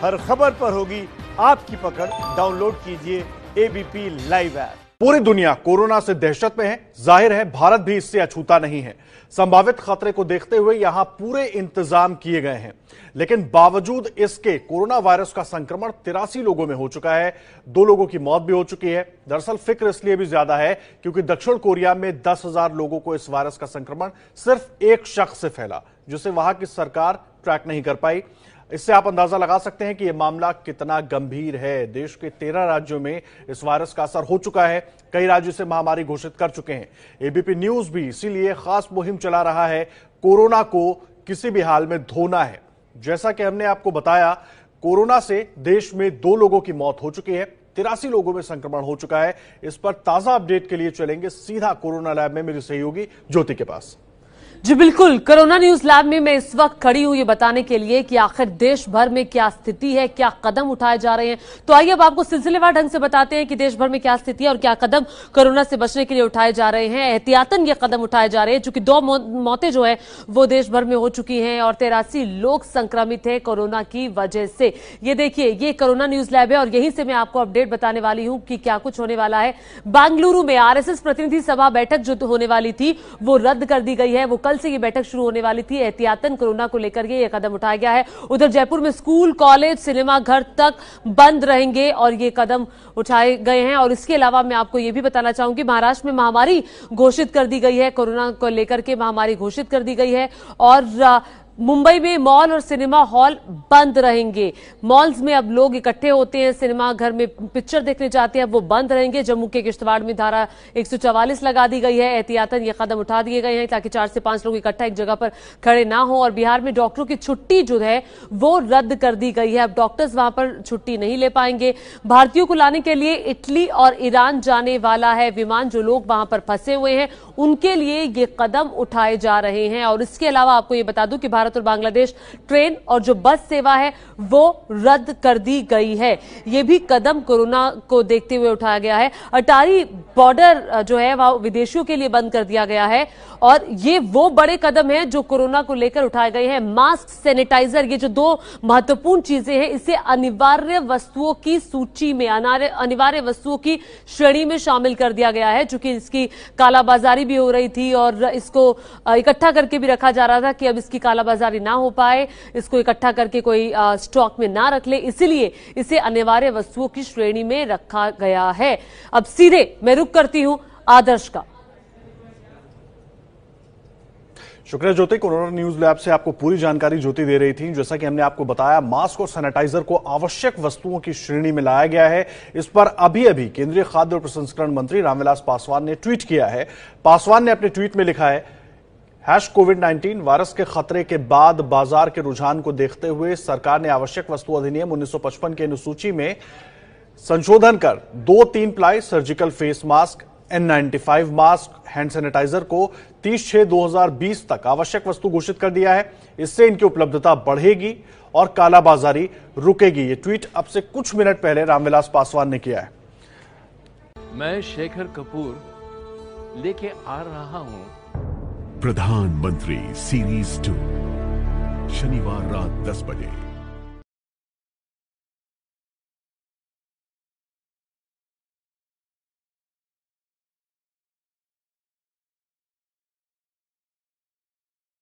हर खबर पर होगी आपकी पकड़ डाउनलोड कीजिए एबीपी लाइव ऐप पूरी दुनिया कोरोना से दहशत में है जाहिर है भारत भी इससे अछूता नहीं है संभावित खतरे को देखते हुए यहां पूरे इंतजाम किए गए हैं लेकिन बावजूद इसके कोरोना वायरस का संक्रमण तिरासी लोगों में हो चुका है दो लोगों की मौत भी हो चुकी है दरअसल फिक्र इसलिए भी ज्यादा है क्योंकि दक्षिण कोरिया में दस हजार लोगों को इस वायरस का संक्रमण सिर्फ एक शख्स से फैला जिसे वहां की सरकार ट्रैक नहीं कर पाई इससे आप अंदाजा लगा सकते हैं कि यह मामला कितना गंभीर है देश के तेरह राज्यों में इस वायरस का असर हो चुका है कई राज्य से महामारी घोषित कर चुके हैं एबीपी न्यूज भी इसीलिए खास मुहिम चला रहा है कोरोना को किसी भी हाल में धोना है जैसा कि हमने आपको बताया कोरोना से देश में दो लोगों की मौत हो चुकी है तिरासी लोगों में संक्रमण हो चुका है इस पर ताजा अपडेट के लिए चलेंगे सीधा कोरोना लैब में मेरी सहयोगी ज्योति के पास जी बिल्कुल कोरोना न्यूज लैब में मैं इस वक्त खड़ी हूं ये बताने के लिए कि आखिर देश भर में क्या स्थिति है क्या कदम उठाए जा रहे हैं तो आइए अब आपको सिलसिलेवार ढंग से बताते हैं कि देश भर में क्या स्थिति है और क्या कदम कोरोना से बचने के लिए उठाए जा रहे हैं एहतियातन ये कदम उठाए जा रहे हैं चूंकि दो मौतें जो है वो देश भर में हो चुकी हैं और तेरासी लोग संक्रमित है कोरोना की वजह से ये देखिए ये कोरोना न्यूज लैब है और यहीं से मैं आपको अपडेट बताने वाली हूँ कि क्या कुछ होने वाला है बेंगलुरु में आरएसएस प्रतिनिधि सभा बैठक जो तो होने वाली थी वो रद्द कर दी गई है वो कल कल से ये बैठक शुरू होने वाली थी एहतियातन कोरोना को लेकर ये कदम उठाया गया है उधर जयपुर में स्कूल कॉलेज सिनेमाघर तक बंद रहेंगे और ये कदम उठाए गए हैं और इसके अलावा मैं आपको ये भी बताना चाहूंगी महाराष्ट्र में महामारी घोषित कर दी गई है कोरोना को लेकर के महामारी घोषित कर दी गई है और मुंबई में मॉल और सिनेमा हॉल बंद रहेंगे मॉल्स में अब लोग इकट्ठे होते हैं सिनेमा घर में पिक्चर देखने जाते हैं वो बंद रहेंगे जम्मू के किश्तवाड़ में धारा 144 लगा दी गई है एहतियातन ये कदम उठा दिए गए हैं ताकि चार से पांच लोग इकट्ठा एक जगह पर खड़े ना हो और बिहार में डॉक्टरों की छुट्टी जो है वो रद्द कर दी गई है अब डॉक्टर्स वहां पर छुट्टी नहीं ले पाएंगे भारतीयों को लाने के लिए इटली और ईरान जाने वाला है विमान जो लोग वहां पर फंसे हुए हैं उनके लिए ये कदम उठाए जा रहे हैं और इसके अलावा आपको ये बता दूं कि भारत भारत और बांग्लादेश ट्रेन और जो बस सेवा है वो रद्द कर दी गई है ये भी कदम कोरोना को देखते हुए उठाया गया है अटारी बॉर्डर जो है वह विदेशियों के लिए बंद कर दिया गया है और ये वो बड़े कदम है जो कोरोना को लेकर उठाए गए हैं मास्क सैनिटाइजर ये जो दो महत्वपूर्ण चीजें हैं इसे अनिवार्य वस्तुओं की सूची में अनिवार्य वस्तुओं की श्रेणी में शामिल कर दिया गया है चूंकि इसकी कालाबाजारी भी हो रही थी और इसको इकट्ठा करके भी रखा जा रहा था कि अब इसकी कालाबाजारी ना हो पाए इसको इकट्ठा करके कोई स्टॉक में ना रख ले इसीलिए इसे अनिवार्य वस्तुओं की श्रेणी में रखा गया है अब सीधे मैं रुक करती हूं आदर्श का शुक्रिया ज्योति कोरोना न्यूज लैब से आपको पूरी जानकारी ज्योति दे रही थी जैसा कि हमने आपको बताया मास्क और सैनिटाइजर को आवश्यक वस्तुओं की श्रेणी में लाया गया है इस पर अभी अभी केंद्रीय खाद्य और प्रसंस्करण मंत्री रामविलास पासवान ने ट्वीट किया है पासवान ने अपने ट्वीट में लिखा है हैश कोविड 19 वायरस के खतरे के बाद बाजार के रुझान को देखते हुए सरकार ने आवश्यक वस्तु अधिनियम 1955 की अनुसूची में संशोधन कर दो तीन ply surgical face mask N five mask hand sanitiser को 30 छह 2020 तक आवश्यक वस्तु घोषित कर दिया है इससे इनकी उपलब्धता बढ़ेगी और कालाबाजारी रुकेगी ये ट्वीट अब से कुछ मिनट पहले रामविलास पासवान ने किया है मैं शेखर कपूर लेके आ रहा हूं प्रधानमंत्री सीरीज टू शनिवार रात दस बजे